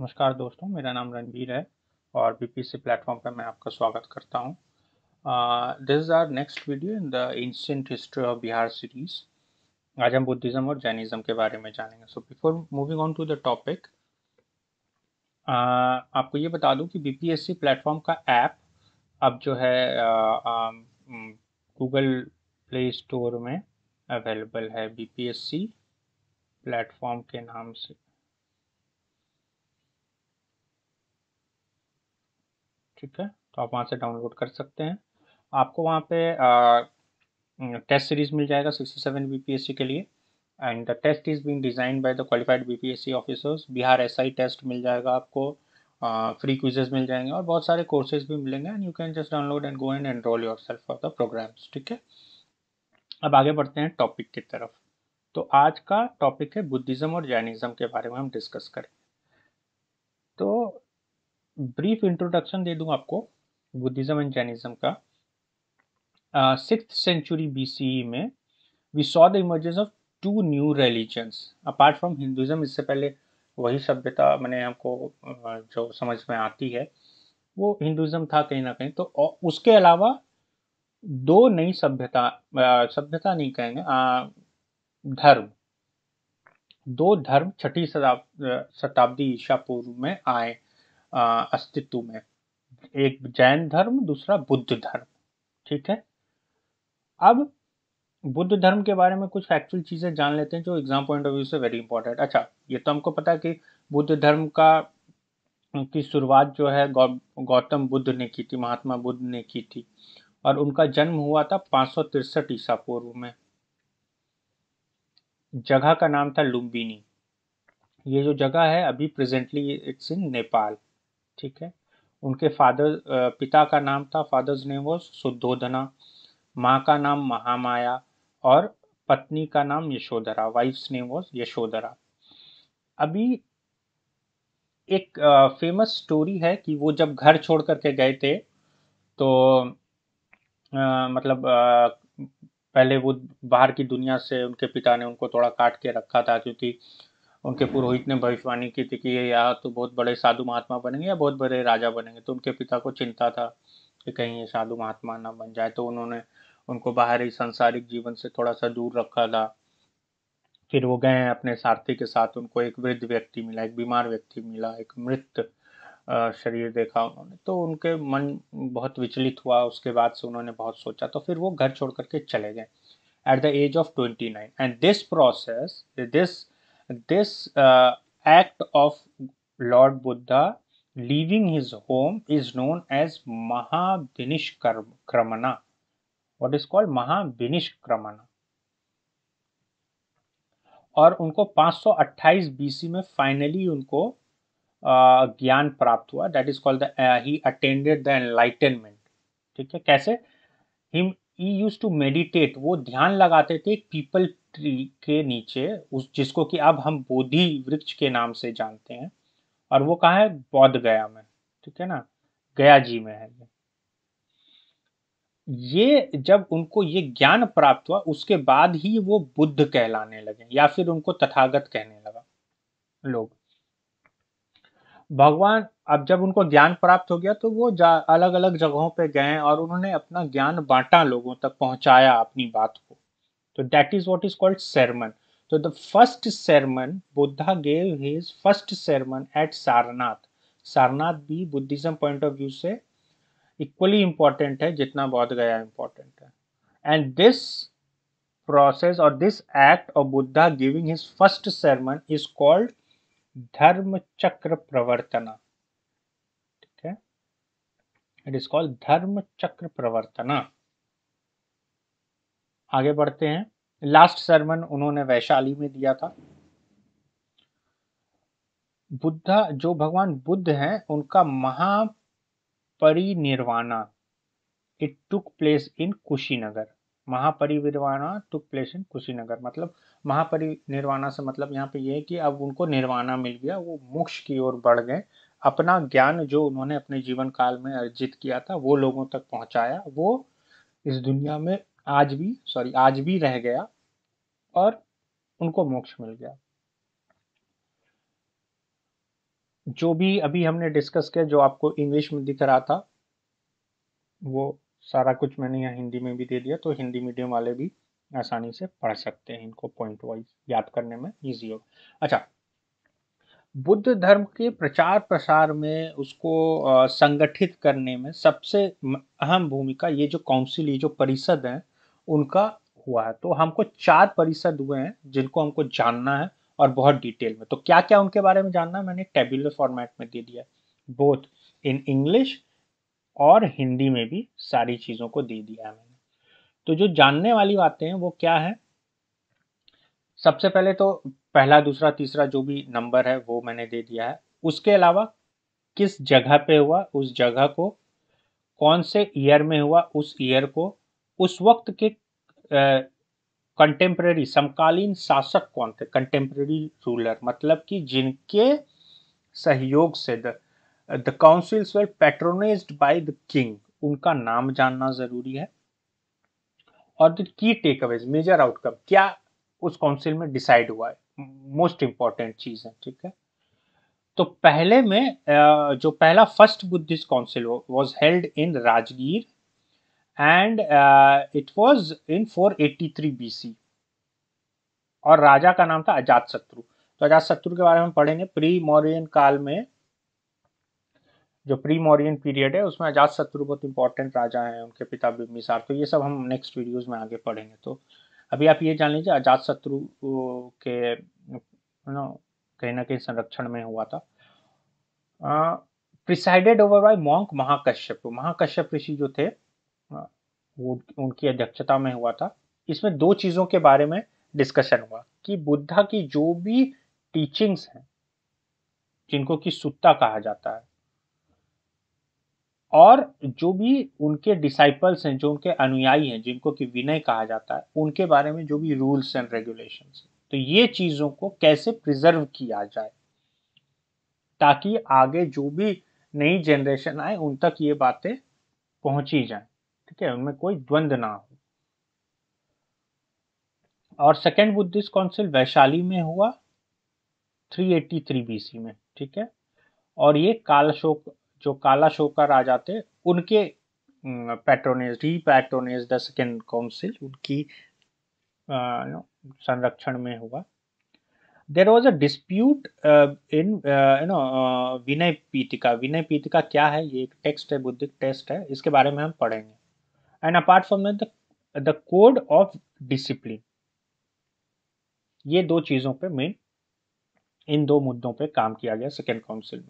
नमस्कार दोस्तों मेरा नाम रणबीर है और बी पी सी प्लेटफॉर्म पर मैं आपका स्वागत करता हूँ this is our next video in the ancient history of Bihar series आज हम बुद्धिज़्म और जैनिज़्म के बारे में जानेंगे so before moving on to the topic आपको ये बता दूँ कि B P S C platform का ऐप अब जो है गूगल प्ले स्टोर में अवेलेबल है B P S C platform के नाम से ठीक है तो आप वहाँ से डाउनलोड कर सकते हैं आपको वहाँ पे टेस्ट हम्म, सीरीज़ मिल जाएगा सिक्सटी सेवन बी के लिए and the test is been designed by the qualified BPSC officers Bihar SI test मिल जाएगा आपको फ्री क्विजेज मिल जाएंगे और बहुत सारे कोर्सेज भी मिलेंगे and you can just download and go and enroll yourself for the programs ठीक है अब आगे बढ़ते हैं टॉपिक की तरफ तो आज का टॉपिक है बुद्धिज़्म और जैनिज़्म के बारे में हम डिस्कस करें तो ब्रीफ इंट्रोडक्शन दे दूं आपको बुद्धिज़्म एंड जैनिज़्म का सिक्स सेंचुरी बीसी में we saw the emergence of two new religions apart from Hinduism इससे पहले वही सभ्यता मैंने हमको जो समझ में आती है वो हिंदुज्म था कहीं ना कहीं तो उसके अलावा दो नई सभ्यता सभ्यता नहीं कहेंगे आ, धर्म दो धर्म छठी शताब्दी ईशा पूर्व में आए अस्तित्व में एक जैन धर्म दूसरा बुद्ध धर्म ठीक है अब बुद्ध धर्म के बारे में कुछ फैक्चुअल चीज़ें जान लेते हैं जो एग्जाम पॉइंट ऑफ व्यू से वेरी इंपॉर्टेंट अच्छा ये तो हमको पता है कि बुद्ध धर्म का की शुरुआत जो है गौ गौतम बुद्ध ने की थी महात्मा बुद्ध ने की थी और उनका जन्म हुआ था पांच सौ तिरसठ ईसा पूर्व में जगह का नाम था लुम्बिनी ये जो जगह है अभी प्रेजेंटली इट्स इन नेपाल ठीक है उनके फादर पिता का नाम था फादर्स नेम वो शुद्धोधना माँ का नाम महामाया और पत्नी का नाम यशोधरा वाइफ्स नेम वो यशोधरा अभी एक फेमस स्टोरी है कि वो जब घर छोड़ करके गए थे तो आ, मतलब आ, पहले वो बाहर की दुनिया से उनके पिता ने उनको थोड़ा काट के रखा था क्योंकि उनके पुरोहित ने भविष्यवाणी की थी कि ये या तो बहुत बड़े साधु महात्मा बनेंगे या बहुत बड़े राजा बनेंगे तो उनके पिता को चिंता था कि कहीं ये साधु महात्मा ना बन जाए तो उन्होंने उनको बाहरी संसारिक जीवन से थोड़ा सा दूर रखा था फिर वो गए अपने सारथी के साथ उनको एक वृद्ध व्यक्ति मिला एक बीमार व्यक्ति मिला एक मृत शरीर देखा उन्होंने तो उनके मन बहुत विचलित हुआ उसके बाद से उन्होंने बहुत सोचा तो फिर वो घर छोड़ करके चले गए at the age of twenty nine and this process this this uh, act of Lord Buddha leaving his home is known as Mahabhinishkramana. What is called Mahabhinishkramana. और उनको 528 बीसी में फाइनली उनको ज्ञान प्राप्त हुआ that is called he attended the enlightenment ठीक है कैसे him he use to meditate वो ध्यान लगाते थे पीपल ट्री के नीचे उस जिसको कि अब हम बोधि वृक्ष के नाम से जानते हैं और वो कहा है बौद्ध गया में ठीक है ना गया जी में है ये ये जब उनको ये ज्ञान प्राप्त हुआ उसके बाद ही वो बुद्ध कहलाने लगे या फिर उनको तथागत कहने लगा लोग भगवान अब जब उनको ज्ञान प्राप्त हो गया तो वो अलग अलग जगहों पे गए और उन्होंने अपना ज्ञान बांटा लोगों तक पहुंचाया अपनी बात को तो that is what is called sermon तो the first sermon Buddha gave his first sermon at Sarnath Sarnath भी बुद्धिज्म पॉइंट ऑफ व्यू से इक्वली इंपॉर्टेंट है जितना बौद्ध गया इंपॉर्टेंट है एंड दिस प्रोसेस और this act of Buddha giving his first sermon is called Dharma Chakra प्रवर्तना ठीक है it is called Dharma Chakra प्रवर्तना आगे बढ़ते हैं लास्ट सरमन उन्होंने वैशाली में दिया था बुद्धा जो भगवान बुद्ध हैं उनका Mahaparinirvana it took place in Kushinagar Mahaparinirvana took place in Kushinagar मतलब महापरिनिर्वाणा से मतलब यहाँ पे यह है कि अब उनको निर्वाणा मिल गया वो मोक्ष की ओर बढ़ गए अपना ज्ञान जो उन्होंने अपने जीवन काल में अर्जित किया था वो लोगों तक पहुंचाया वो इस दुनिया में आज भी सॉरी आज भी रह गया और उनको मोक्ष मिल गया जो भी अभी हमने डिस्कस किया जो आपको इंग्लिश में दिख रहा था वो सारा कुछ मैंने यहाँ हिंदी में भी दे दिया तो हिंदी मीडियम वाले भी आसानी से पढ़ सकते हैं इनको पॉइंट वाइज याद करने में ईजी हो अच्छा बुद्ध धर्म के प्रचार प्रसार में उसको संगठित करने में सबसे अहम भूमिका ये जो काउंसिल ये जो परिषद है उनका हुआ है तो हमको चार परिषद हुए हैं जिनको हमको जानना है और बहुत डिटेल में तो क्या क्या उनके बारे में जानना है मैंने टेबुलर फॉर्मेट में दे दिया बोथ इन इंग्लिश और हिंदी में भी सारी चीज़ों को दे दिया है मैंने तो जो जानने वाली बातें हैं वो क्या है सबसे पहले तो पहला दूसरा तीसरा जो भी नंबर है वो मैंने दे दिया है उसके अलावा किस जगह पे हुआ उस जगह को कौन से ईयर में हुआ उस ईयर को उस वक्त के कंटेम्प्रेरी समकालीन शासक कौन थे कंटेम्प्रेरी रूलर मतलब कि जिनके सहयोग से the the councils were patronise by the king उनका नाम जानना जरूरी है और the key take Awez major outcome क्या उस काउंसिल में डिसाइड हुआ है मोस्ट इंपॉर्टेंट चीज है ठीक है तो पहले में जो पहला first Buddhist council was held in Rajgir was in four eighty three 483 BC और राजा का नाम था अजात शत्रु तो अजात शत्रु के बारे में पढ़ेंगे प्री मौर्यन काल में जो प्री मौर्यन पीरियड है उसमें अजात शत्रु बहुत इंपॉर्टेंट राजा हैं उनके पिता बिम्बिसार तो ये सब हम नेक्स्ट वीडियोज में आगे पढ़ेंगे तो अभी आप ये जान लीजिए अजात शत्रु के नो कहीं ना कहीं संरक्षण में हुआ था presided over by monk Mahakashyap Mahakashyap ऋषि जो थे वो उनकी अध्यक्षता में हुआ था इसमें दो चीज़ों के बारे में डिस्कशन हुआ कि बुद्धा की जो भी टीचिंग्स हैं जिनको कि सुत्ता कहा जाता है और जो भी उनके डिसाइपल्स हैं जो उनके अनुयायी हैं जिनको कि विनय कहा जाता है उनके बारे में जो भी रूल्स एंड रेगुलेशन तो ये चीज़ों को कैसे प्रिजर्व किया जाए ताकि आगे जो भी नई जनरेशन आए उन तक ये बातें पहुंची जाए ठीक है उनमें कोई द्वंद ना हो और सेकेंड बुद्धिस्ट काउंसिल वैशाली में हुआ 383 बीसी में ठीक है और ये कालाशोक जो कालाशोक का राजा थे उनके पैट्रोनेज री पैट्रोनेज द सेकेंड काउंसिल उनकी संरक्षण में हुआ there was a dispute in you know Vinaya Pitaka Vinaya Pitaka क्या है ये एक टेक्स्ट है बुद्धिक टेक्स्ट है इसके बारे में हम पढ़ेंगे and apart from that code of discipline ये दो चीजों पे मेन इन दो मुद्दों पे काम किया गया सेकेंड काउंसिल में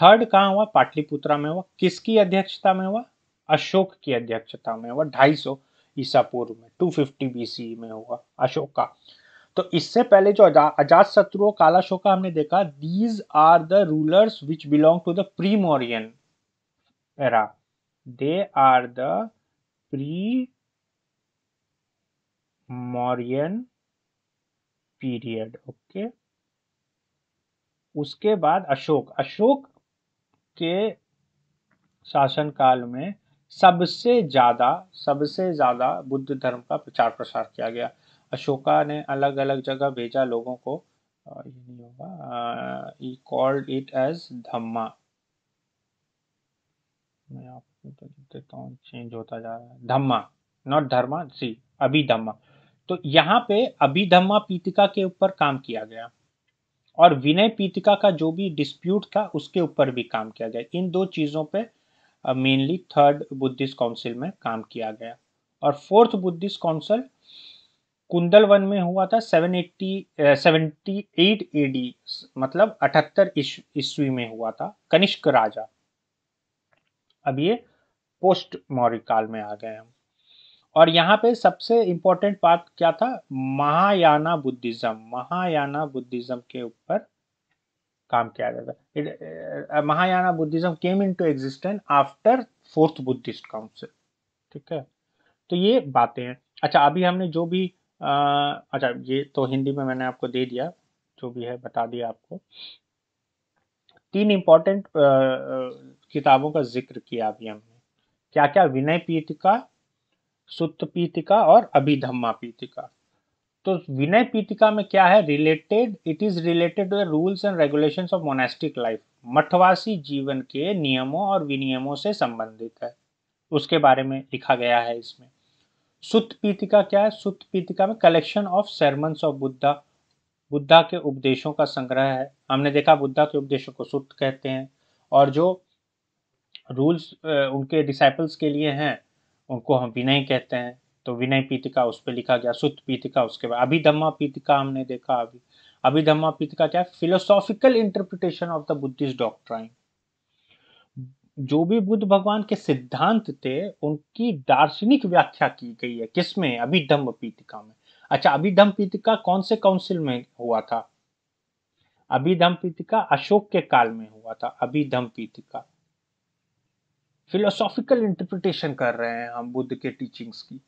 थर्ड कहा हुआ पाटलिपुत्रा में हुआ किसकी अध्यक्षता में हुआ अशोक की अध्यक्षता में हुआ ढाई सौ ईसा पूर्व में 250 फिफ्टी बीसी में हुआ अशोक का तो इससे पहले जो अजात शत्रु काला काला का हमने देखा these are the rulers which belong to the pre Mauryan era they are the pre Mauryan period okay उसके बाद अशोक अशोक के शासनकाल में सबसे ज़्यादा सबसे ज़्यादा बुद्ध धर्म का प्रचार प्रसार किया गया अशोका ने अलग अलग जगह भेजा लोगों को ये नहीं होगा he called it as Dhamma मैं आप कौन तो चेंज होता जा रहा है धम्मा नॉट धर्मा सी अभिधम्मा तो यहाँ पे अभिधम्मा पीतिका के ऊपर काम किया गया और विनय पीतिका का जो भी डिस्प्यूट था उसके ऊपर भी काम किया गया इन दो चीज़ों पे मेनली थर्ड बुद्धिस्ट काउंसिल में काम किया गया और फोर्थ बुद्धिस्ट काउंसिल कुंदलवन में हुआ था 780 78 एडी मतलब अठहत्तर ईस्वी में हुआ था कनिष्क राजा अब ये पोस्ट मौर्य काल में आ गए हम और यहाँ पे सबसे इम्पोर्टेंट बात क्या था महायाना बुद्धिज्म महायाना बुद्धिज्म के ऊपर काम किया जाता uh, uh, Mahayana Buddhism came into existence after fourth Buddhist council ठीक है तो ये बातें हैं अच्छा अभी हमने जो भी आ, uh, अच्छा ये तो हिंदी में मैंने आपको दे दिया जो भी है बता दिया आपको तीन इम्पोर्टेंट किताबों का जिक्र किया अभी हमने क्या क्या विनय पीतिका सुत्त पीतिका और अभिधम्मा पीतिका तो विनय पीतिका में क्या है related it is related to the rules and regulation of monastic life मठवासी जीवन के नियमों और विनियमों से संबंधित है उसके बारे में लिखा गया है इसमें सुत पीतिका क्या है सुत पीतिका में collection of sermons of Buddha Buddha के उपदेशों का संग्रह है हमने देखा बुद्धा के उपदेशों को सुत कहते हैं और जो रूल्स उनके डिसाइपल्स के लिए हैं उनको हम विनय कहते हैं तो विनय पीतिका उस पर लिखा गया सुत पीतिका उसके बाद अभिधम्मा पीतिका हमने देखा अभी अभिधम्मा पीतिका क्या philosophical interpretation of the Buddhist doctrine जो भी बुद्ध भगवान के सिद्धांत थे उनकी दार्शनिक व्याख्या की गई है किसमें अभिधम्म पीतिका में अच्छा अभिधम पीतिका कौन से काउंसिल में हुआ था अभिधम पीतिका अशोक के काल में हुआ था अभिधम पीतिका फिलोसॉफिकल इंटरप्रिटेशन कर रहे हैं हम बुद्ध के टीचिंग्स की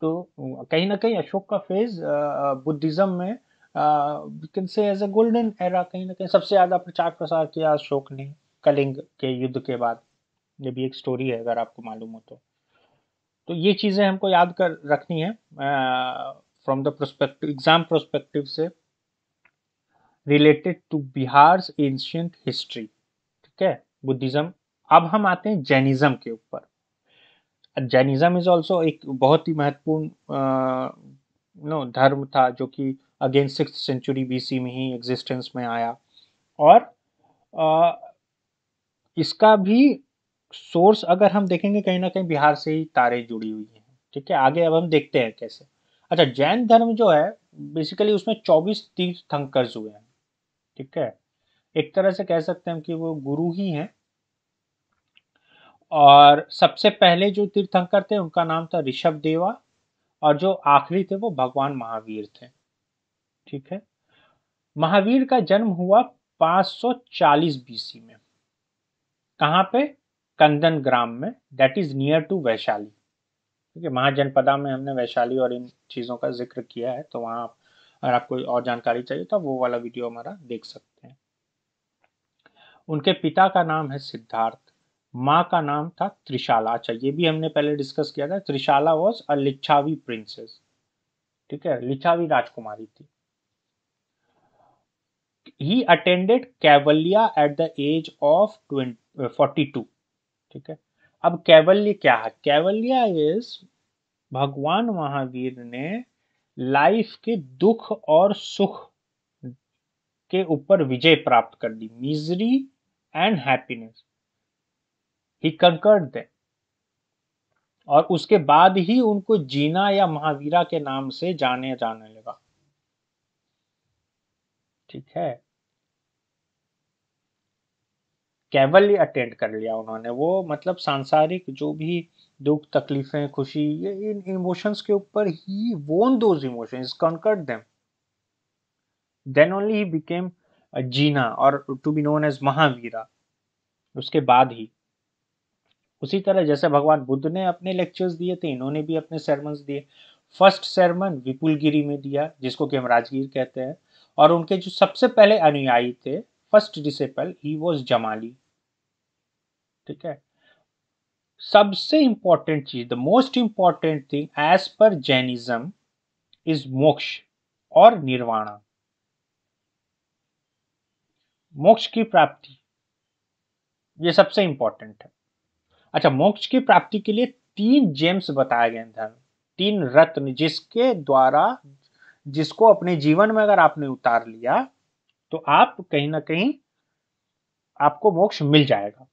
तो कहीं ना कहीं अशोक का फेज बुद्धिज्म में can say as a golden era कहीं ना कहीं सबसे ज़्यादा प्रचार प्रसार किया अशोक ने कलिंग के युद्ध के बाद ये भी एक स्टोरी है अगर आपको मालूम हो तो तो ये चीज़ें हमको याद कर रखनी है from the prospective exam prospective से related to Bihar ancient history ठीक है बुद्धिज़्म अब हम आते हैं जैनिज्म के ऊपर जैनिज्म इज ऑल्सो एक बहुत ही महत्वपूर्ण नो धर्म था जो कि अगेन सिक्स सेंचुरी बीसी में ही एग्जिस्टेंस में आया और आ, इसका भी सोर्स अगर हम देखेंगे कहीं ना कहीं बिहार से ही तारे जुड़ी हुई हैं ठीक है आगे अब हम देखते हैं कैसे अच्छा जैन धर्म जो है बेसिकली उसमें चौबीस तीर्थंकर हुए हैं ठीक है एक तरह से कह सकते हैं कि वो गुरु ही हैं और सबसे पहले जो तीर्थंकर थे उनका नाम था ऋषभ देवा और जो आखिरी थे वो भगवान महावीर थे ठीक है महावीर का जन्म हुआ 540 बीसी में कहाँ पे कंदन ग्राम में that is near to Vaishali ठीक है महाजनपदा में हमने वैशाली और इन चीज़ों का जिक्र किया है तो वहां अगर आपको और जानकारी चाहिए तो वो वाला वीडियो हमारा देख सकते हैं उनके पिता का नाम है सिद्धार्थ माँ का नाम था त्रिशाला अच्छा ये भी हमने पहले डिस्कस किया था Trishala was a Licchavi princess ठीक है लिच्छावी राजकुमारी थी he attended Kaivalya at the age of forty two ठीक है अब कैवल्य क्या है कैवलिया इज भगवान महावीर ने लाइफ के दुख और सुख के ऊपर विजय प्राप्त कर the misery and happiness he conquered them और उसके बाद ही उनको जीना या महावीरा के नाम से जाने जाने लगा ठीक है कैवल्य अटेंड कर लिया उन्होंने वो मतलब सांसारिक जो भी दुख तकलीफें खुशी ये इन इमोशंस के ऊपर ही वोन दो emotions conquered them then only he became Jina और to be known as Mahavira उसके बाद ही उसी तरह जैसे भगवान बुद्ध ने अपने लेक्चर्स दिए थे इन्होंने भी अपने सेरमन्स दिए फर्स्ट सेरमन विपुलगिरी में दिया जिसको कि हम राजगीर कहते हैं और उनके जो सबसे पहले अनुयायी थे first disciple he was Jamali ठीक है सबसे इंपॉर्टेंट चीज the most important thing as per Jainism is moksha और निर्वाणा मोक्ष की प्राप्ति ये सबसे इंपॉर्टेंट है अच्छा मोक्ष की प्राप्ति के लिए तीन जेम्स बताए गए धर्म तीन रत्न जिसके द्वारा जिसको अपने जीवन में अगर आपने उतार लिया तो आप कहीं ना कहीं आपको मोक्ष मिल जाएगा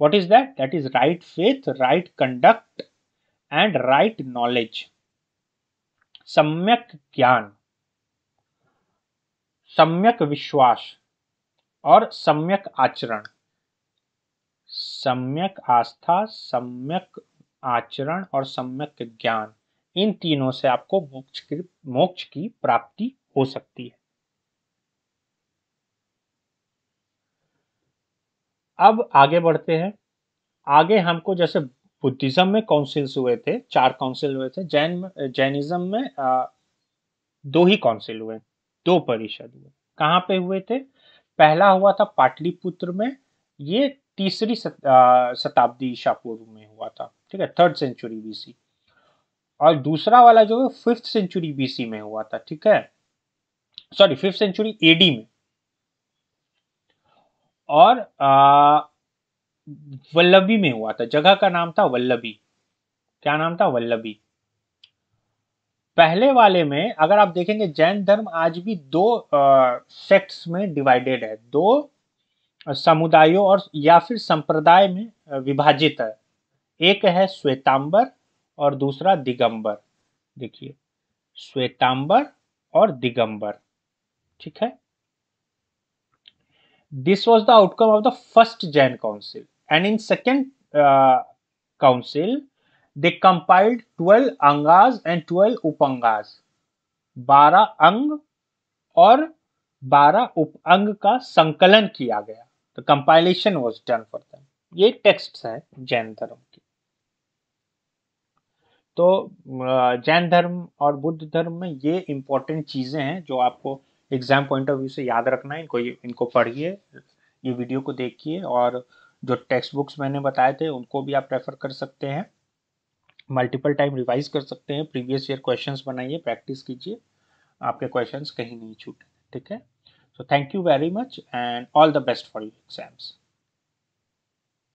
what is that that is right faith right conduct and right knowledge सम्यक ज्ञान सम्यक विश्वास और सम्यक आचरण सम्यक आस्था सम्यक आचरण और सम्यक ज्ञान इन तीनों से आपको मोक्ष की मोक्ष की प्राप्ति हो सकती है अब आगे बढ़ते हैं आगे हमको जैसे बुद्धिज्म में काउंसिल्स हुए थे चार काउंसिल हुए थे जैन जैनिज्म में आ, दो ही काउंसिल हुए दो परिषद हुए कहाँ पे हुए थे पहला हुआ था पाटलिपुत्र में ये तीसरी शताब्दी ईसा पूर्व में हुआ था ठीक है थर्ड सेंचुरी बीसी और दूसरा वाला जो है फिफ्थ सेंचुरी बीसी में हुआ था ठीक है सॉरी फिफ्थ सेंचुरी एडी में और वल्लभी में हुआ था जगह का नाम था वल्लभी क्या नाम था वल्लभी पहले वाले में अगर आप देखेंगे जैन धर्म आज भी दो सेक्ट्स में डिवाइडेड है दो समुदायों और या फिर संप्रदाय में विभाजित है एक है श्वेतांबर और दूसरा दिगंबर देखिए श्वेतांबर और दिगंबर ठीक है this was the outcome of the first Jain council and in second council they compiled twelve Angas and twelve Upangas बारह अंग और बारह उप अंग का संकलन किया गया तो compilation was done for them ये टेक्स्ट है जैन धर्म की तो जैन धर्म और बुद्ध धर्म में ये इंपॉर्टेंट चीज़ें हैं जो आपको एग्जाम पॉइंट ऑफ व्यू से याद रखना है इनको इनको पढ़िए ये वीडियो को देखिए और जो टेक्स्ट बुक्स मैंने बताए थे उनको भी आप प्रेफर कर सकते हैं मल्टीपल टाइम रिवाइज कर सकते हैं प्रीवियस ईयर क्वेश्चंस बनाइए प्रैक्टिस कीजिए आपके क्वेश्चंस कहीं नहीं छूटे ठीक है So thank you very much and all the best for your exams.